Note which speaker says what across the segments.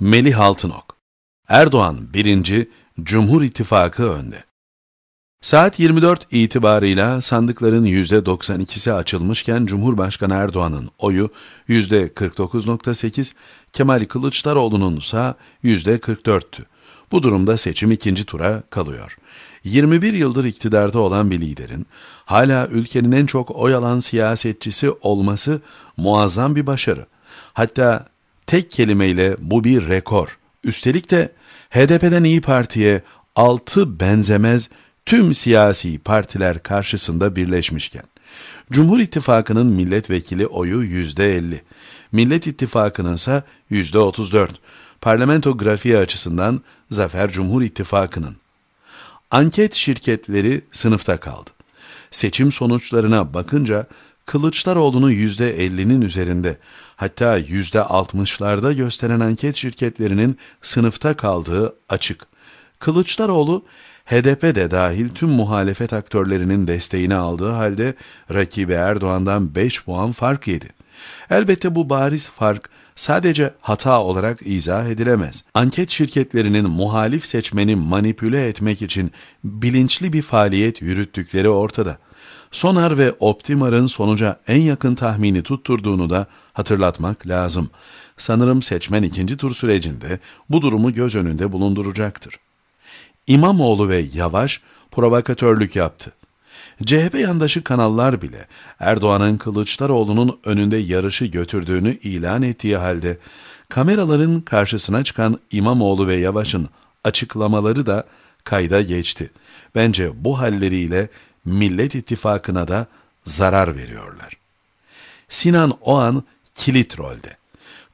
Speaker 1: Melih Altınok Erdoğan 1. Cumhur İttifakı önde. Saat 24 itibarıyla sandıkların %92'si açılmışken Cumhurbaşkanı Erdoğan'ın oyu %49.8, Kemal Kılıçdaroğlu'nun ise %44'tü. Bu durumda seçim ikinci tura kalıyor. 21 yıldır iktidarda olan bir liderin hala ülkenin en çok oy alan siyasetçisi olması muazzam bir başarı. Hatta Tek kelimeyle bu bir rekor. Üstelik de HDP'den İyi Parti'ye altı benzemez tüm siyasi partiler karşısında birleşmişken. Cumhur İttifakı'nın milletvekili oyu %50, Millet İttifakı'nın ise %34. Parlamento grafiği açısından Zafer Cumhur İttifakı'nın. Anket şirketleri sınıfta kaldı. Seçim sonuçlarına bakınca Kılıçdaroğlu'nu %50'nin üzerinde hatta %60'larda gösteren anket şirketlerinin sınıfta kaldığı açık. Kılıçdaroğlu HDP de dahil tüm muhalefet aktörlerinin desteğini aldığı halde rakibi Erdoğan'dan 5 puan fark yedi. Elbette bu bariz fark sadece hata olarak izah edilemez. Anket şirketlerinin muhalif seçmeni manipüle etmek için bilinçli bir faaliyet yürüttükleri ortada. Sonar ve Optimar'ın sonuca en yakın tahmini tutturduğunu da hatırlatmak lazım. Sanırım seçmen ikinci tur sürecinde bu durumu göz önünde bulunduracaktır. İmamoğlu ve Yavaş provokatörlük yaptı. CHP yandaşı kanallar bile Erdoğan'ın Kılıçdaroğlu'nun önünde yarışı götürdüğünü ilan ettiği halde kameraların karşısına çıkan İmamoğlu ve Yavaş'ın açıklamaları da kayda geçti. Bence bu halleriyle Millet İttifakı'na da zarar veriyorlar. Sinan Oğan kilit rolde.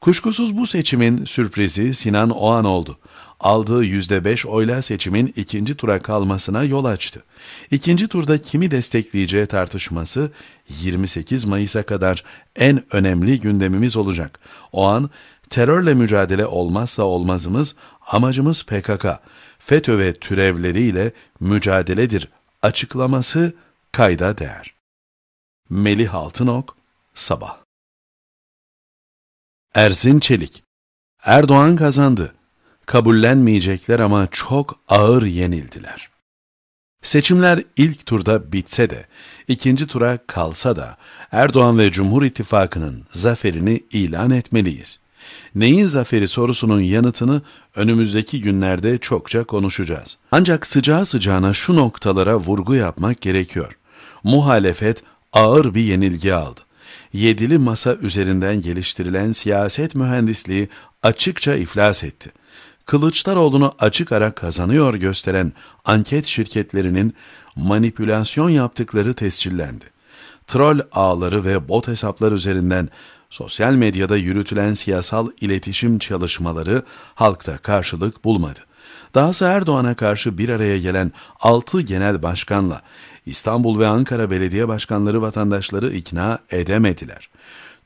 Speaker 1: Kuşkusuz bu seçimin sürprizi Sinan Oğan oldu. Aldığı %5 oyla seçimin ikinci tura kalmasına yol açtı. İkinci turda kimi destekleyeceği tartışması 28 Mayıs'a kadar en önemli gündemimiz olacak. Oğan, terörle mücadele olmazsa olmazımız, amacımız PKK, FETÖ ve türevleriyle mücadeledir Açıklaması kayda değer. Melih Altınok, Sabah Ersin Çelik Erdoğan kazandı. Kabullenmeyecekler ama çok ağır yenildiler. Seçimler ilk turda bitse de, ikinci tura kalsa da Erdoğan ve Cumhur İttifakı'nın zaferini ilan etmeliyiz. Neyin zaferi sorusunun yanıtını önümüzdeki günlerde çokça konuşacağız. Ancak sıcağı sıcağına şu noktalara vurgu yapmak gerekiyor. Muhalefet ağır bir yenilgi aldı. Yedili masa üzerinden geliştirilen siyaset mühendisliği açıkça iflas etti. Kılıçdaroğlu'nu açık ara kazanıyor gösteren anket şirketlerinin manipülasyon yaptıkları tescillendi. Troll ağları ve bot hesaplar üzerinden sosyal medyada yürütülen siyasal iletişim çalışmaları halkta karşılık bulmadı. Dahası Erdoğan'a karşı bir araya gelen 6 genel başkanla İstanbul ve Ankara belediye başkanları vatandaşları ikna edemediler.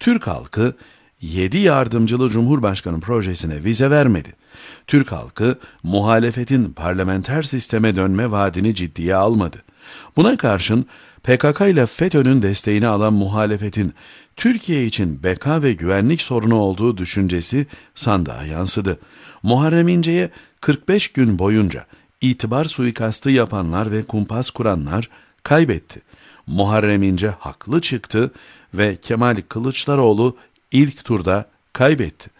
Speaker 1: Türk halkı 7 yardımcılı Cumhurbaşkanı projesine vize vermedi. Türk halkı muhalefetin parlamenter sisteme dönme vaadini ciddiye almadı. Buna karşın PKK ile FETÖ'nün desteğini alan muhalefetin Türkiye için beka ve güvenlik sorunu olduğu düşüncesi sandığa yansıdı. Muharrem İnce'ye 45 gün boyunca itibar suikastı yapanlar ve kumpas kuranlar kaybetti. Muharrem İnce haklı çıktı ve Kemal Kılıçdaroğlu ilk turda kaybetti.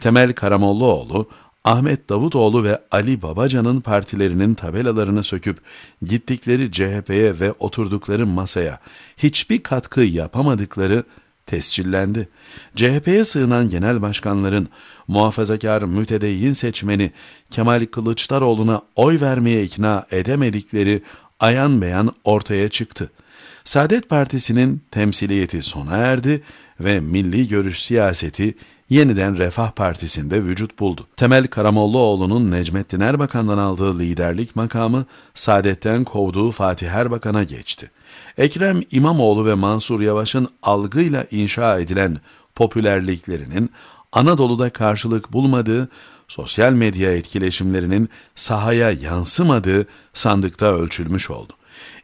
Speaker 1: Temel Karamollaoğlu Ahmet Davutoğlu ve Ali Babacan'ın partilerinin tabelalarını söküp gittikleri CHP'ye ve oturdukları masaya hiçbir katkı yapamadıkları tescillendi. CHP'ye sığınan genel başkanların muhafazakar mütedeyyin seçmeni Kemal Kılıçdaroğlu'na oy vermeye ikna edemedikleri ayan beyan ortaya çıktı. Saadet Partisi'nin temsiliyeti sona erdi ve milli görüş siyaseti yeniden Refah Partisi'nde vücut buldu. Temel Karamollaoğlu'nun Necmettin Erbakan'dan aldığı liderlik makamı Saadet'ten kovduğu Fatih Erbakan'a geçti. Ekrem İmamoğlu ve Mansur Yavaş'ın algıyla inşa edilen popülerliklerinin Anadolu'da karşılık bulmadığı, sosyal medya etkileşimlerinin sahaya yansımadığı sandıkta ölçülmüş oldu.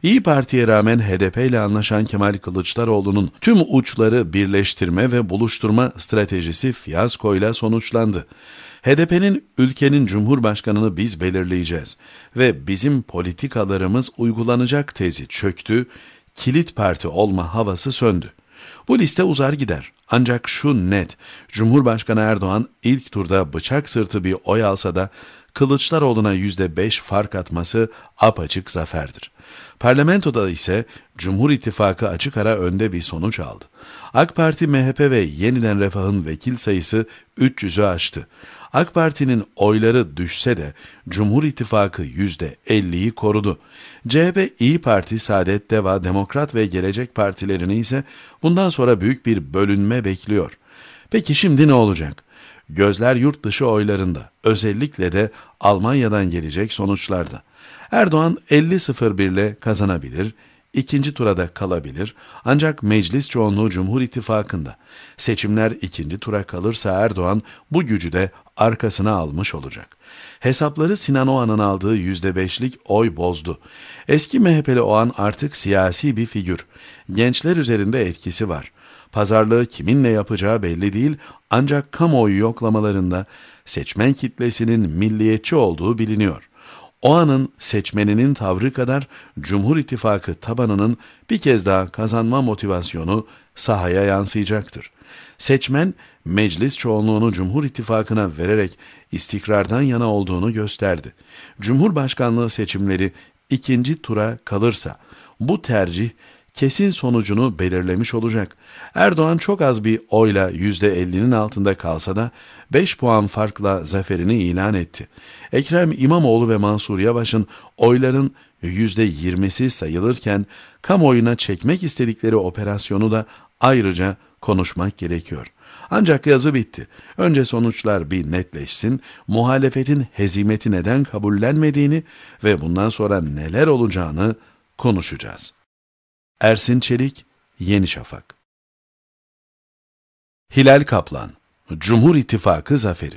Speaker 1: İyi Parti'ye rağmen HDP ile anlaşan Kemal Kılıçdaroğlu'nun tüm uçları birleştirme ve buluşturma stratejisi fiyaskoyla sonuçlandı. HDP'nin ülkenin cumhurbaşkanını biz belirleyeceğiz ve bizim politikalarımız uygulanacak tezi çöktü, kilit parti olma havası söndü. Bu liste uzar gider. Ancak şu net, Cumhurbaşkanı Erdoğan ilk turda bıçak sırtı bir oy alsa da Kılıçdaroğlu'na %5 fark atması apaçık zaferdir. Parlamentoda ise Cumhur İttifakı açık ara önde bir sonuç aldı. AK Parti, MHP ve Yeniden Refah'ın vekil sayısı 300'ü aştı. AK Parti'nin oyları düşse de Cumhur İttifakı %50'yi korudu. CHP, İyi Parti, Saadet, Deva, Demokrat ve Gelecek partilerini ise bundan sonra büyük bir bölünme bekliyor. Peki şimdi ne olacak? Gözler yurt dışı oylarında, özellikle de Almanya'dan gelecek sonuçlarda. Erdoğan 50-01 ile kazanabilir, ikinci turada kalabilir ancak meclis çoğunluğu Cumhur İttifakı'nda. Seçimler ikinci tura kalırsa Erdoğan bu gücü de arkasına almış olacak. Hesapları Sinan Oğan'ın aldığı %5'lik oy bozdu. Eski MHP'li Oğan artık siyasi bir figür. Gençler üzerinde etkisi var. Pazarlığı kiminle yapacağı belli değil ancak kamuoyu yoklamalarında seçmen kitlesinin milliyetçi olduğu biliniyor. O anın seçmeninin tavrı kadar Cumhur İttifakı tabanının bir kez daha kazanma motivasyonu sahaya yansıyacaktır. Seçmen meclis çoğunluğunu Cumhur İttifakı'na vererek istikrardan yana olduğunu gösterdi. Cumhurbaşkanlığı seçimleri ikinci tura kalırsa bu tercih kesin sonucunu belirlemiş olacak. Erdoğan çok az bir oyla %50'nin altında kalsa da 5 puan farkla zaferini ilan etti. Ekrem İmamoğlu ve Mansur Yavaş'ın oyların %20'si sayılırken kamuoyuna çekmek istedikleri operasyonu da ayrıca konuşmak gerekiyor. Ancak yazı bitti. Önce sonuçlar bir netleşsin, muhalefetin hezimeti neden kabullenmediğini ve bundan sonra neler olacağını konuşacağız.'' Ersin Çelik, Yeni Şafak Hilal Kaplan, Cumhur İttifakı Zaferi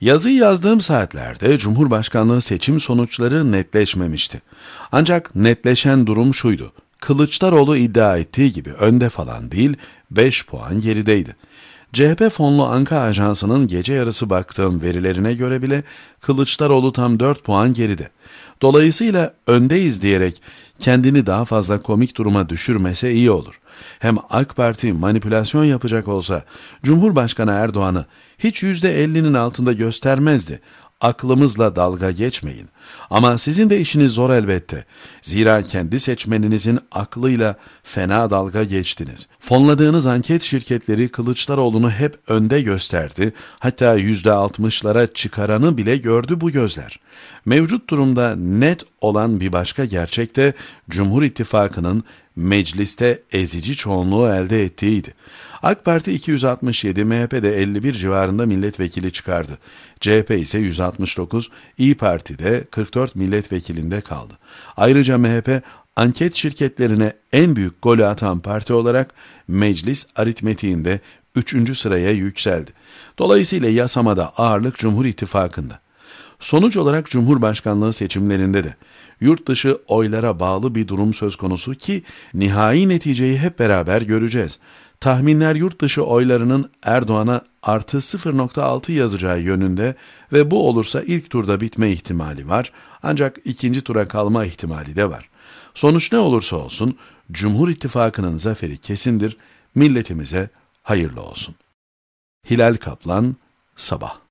Speaker 1: Yazıyı yazdığım saatlerde Cumhurbaşkanlığı seçim sonuçları netleşmemişti. Ancak netleşen durum şuydu. Kılıçdaroğlu iddia ettiği gibi önde falan değil, 5 puan gerideydi. CHP fonlu Anka Ajansı'nın gece yarısı baktığım verilerine göre bile Kılıçdaroğlu tam 4 puan geride. Dolayısıyla öndeyiz diyerek kendini daha fazla komik duruma düşürmese iyi olur. Hem AK Parti manipülasyon yapacak olsa Cumhurbaşkanı Erdoğan'ı hiç %50'nin altında göstermezdi aklımızla dalga geçmeyin. Ama sizin de işiniz zor elbette. Zira kendi seçmeninizin aklıyla fena dalga geçtiniz. Fonladığınız anket şirketleri Kılıçdaroğlu'nu hep önde gösterdi. Hatta %60'lara çıkaranı bile gördü bu gözler. Mevcut durumda net olan bir başka gerçek de Cumhur İttifakı'nın mecliste ezici çoğunluğu elde ettiğiydi. AK Parti 267, MHP de 51 civarında milletvekili çıkardı. CHP ise 169, İyi Parti de 44 milletvekilinde kaldı. Ayrıca MHP anket şirketlerine en büyük golü atan parti olarak meclis aritmetiğinde 3. sıraya yükseldi. Dolayısıyla yasamada ağırlık Cumhur İttifakı'nda. Sonuç olarak Cumhurbaşkanlığı seçimlerinde de yurt dışı oylara bağlı bir durum söz konusu ki nihai neticeyi hep beraber göreceğiz. Tahminler yurt dışı oylarının Erdoğan'a artı 0.6 yazacağı yönünde ve bu olursa ilk turda bitme ihtimali var ancak ikinci tura kalma ihtimali de var. Sonuç ne olursa olsun Cumhur İttifakı'nın zaferi kesindir, milletimize hayırlı olsun. Hilal Kaplan, Sabah